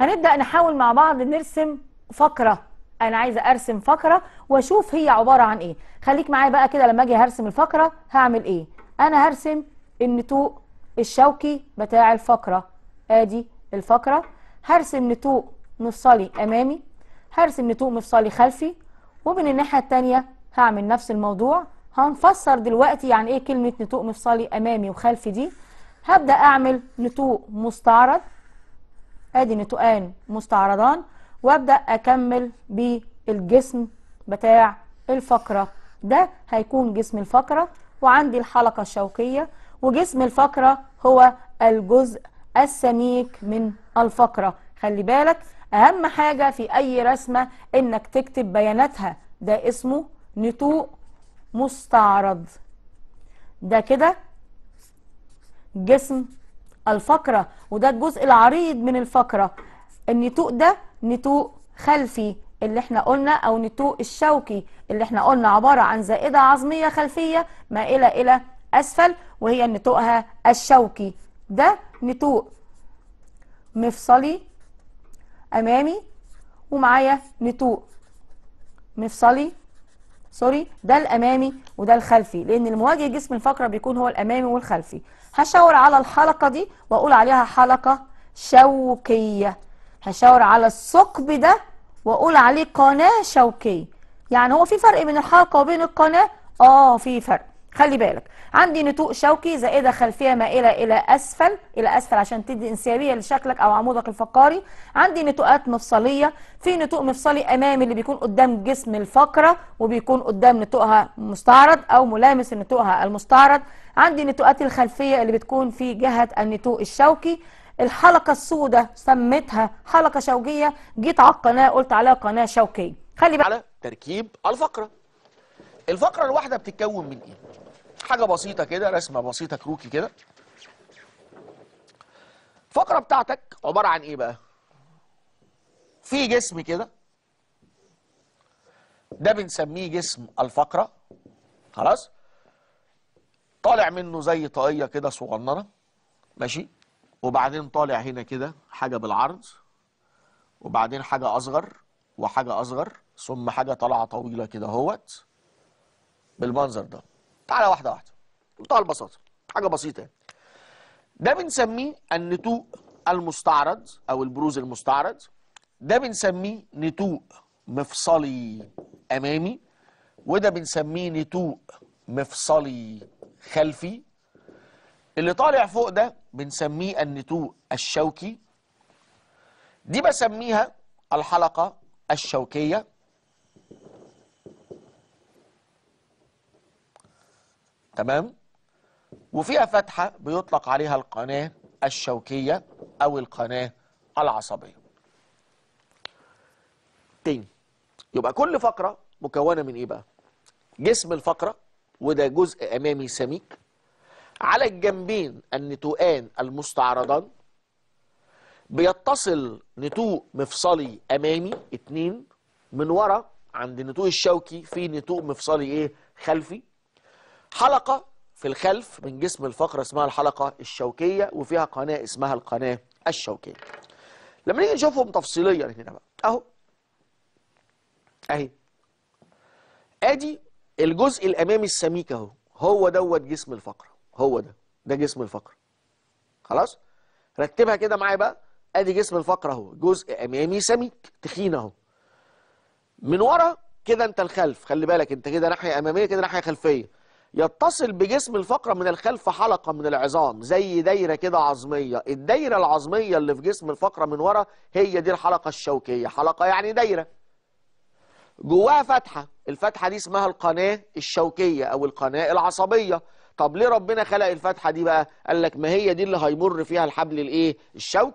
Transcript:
هنبدأ نحاول مع بعض نرسم فقرة أنا عايزة أرسم فقرة وأشوف هي عبارة عن إيه خليك معايا بقى كده لما أجي هرسم الفقرة هعمل إيه أنا هرسم النتوء الشوكي بتاع الفقرة آدي الفقرة هرسم نتوء مفصلي أمامي هرسم نتوء مفصلي خلفي ومن الناحية التانية هعمل نفس الموضوع هنفسر دلوقتي يعني إيه كلمة نتوء مفصلي أمامي وخلفي دي هبدأ أعمل نتوء مستعرض ادي نتوان مستعرضان وابدا اكمل بالجسم بتاع الفقره ده هيكون جسم الفقره وعندي الحلقه الشوكيه وجسم الفقره هو الجزء السميك من الفقره خلي بالك اهم حاجه في اي رسمه انك تكتب بياناتها ده اسمه نتوء مستعرض ده كده جسم الفقرة وده الجزء العريض من الفقرة النتوء ده نتوء خلفي اللي احنا قلنا او نتوء الشوكي اللي احنا قلنا عبارة عن زائدة عظمية خلفية مائلة الى اسفل وهي نتوءها الشوكي ده نتوء مفصلي امامي ومعايا نتوء مفصلي سوري ده الامامي وده الخلفي لان المواجه جسم الفقره بيكون هو الامامي والخلفي هشاور على الحلقه دي واقول عليها حلقه شوكيه هشاور على الثقب ده واقول عليه قناه شوكيه يعني هو في فرق بين الحلقه وبين القناه اه في فرق خلي بالك عندي نتوء شوكي زائدة خلفية مائلة إلى أسفل إلى أسفل عشان تدي انسيابية لشكلك أو عمودك الفقاري عندي نتوءات مفصلية في نتوء مفصلي أمامي اللي بيكون قدام جسم الفقرة وبيكون قدام نتوءها مستعرض أو ملامس نتوءها المستعرض عندي نتوءات الخلفية اللي بتكون في جهة النتوء الشوكي الحلقة السوداء سميتها حلقة شوكية جيت على القناة قلت عليها قناة شوكية خلي بالك على تركيب الفقرة الفقرة الواحدة بتتكون من ايه؟ حاجة بسيطة كده رسمة بسيطة كروكي كده الفقرة بتاعتك عبارة عن ايه بقى؟ في جسم كده ده بنسميه جسم الفقرة خلاص؟ طالع منه زي طاقية كده صغننة ماشي؟ وبعدين طالع هنا كده حاجة بالعرض وبعدين حاجة أصغر وحاجة أصغر ثم حاجة طالعة طويلة كده اهوت بالمنظر ده تعالى واحده واحده بمنتهى البساطه حاجه بسيطه يعني ده بنسميه النتوء المستعرض او البروز المستعرض ده بنسميه نتوء مفصلي امامي وده بنسميه نتوء مفصلي خلفي اللي طالع فوق ده بنسميه النتوء الشوكي دي بسميها الحلقه الشوكيه تمام وفيها فتحة بيطلق عليها القناة الشوكية أو القناة العصبية تاني يبقى كل فقرة مكونة من إيه بقى جسم الفقرة وده جزء أمامي سميك على الجنبين النتوءان المستعرضان بيتصل نتوء مفصلي أمامي اتنين من ورا عند النتوء الشوكي في نتوء مفصلي إيه خلفي حلقة في الخلف من جسم الفقرة اسمها الحلقة الشوكية وفيها قناة اسمها القناة الشوكية لما نيجي نشوفهم تفصيليا هنا بقى اهو اهي ادي الجزء الامامي السميك اهو هو دوت جسم الفقرة هو ده ده جسم الفقرة خلاص رتبها كده معايا بقى ادي جسم الفقرة اهو جزء امامي سميك تخين اهو من ورا كده انت الخلف خلي بالك انت كده ناحية امامية كده ناحية خلفية يتصل بجسم الفقرة من الخلف حلقة من العظام زي دايرة كده عظمية الدايرة العظمية اللي في جسم الفقرة من ورا هي دي الحلقة الشوكية حلقة يعني دايرة جواها فتحة الفتحة دي اسمها القناة الشوكية أو القناة العصبية طب ليه ربنا خلق الفتحة دي بقى قال لك ما هي دي اللي هيمر فيها الحبل الايه الشوكي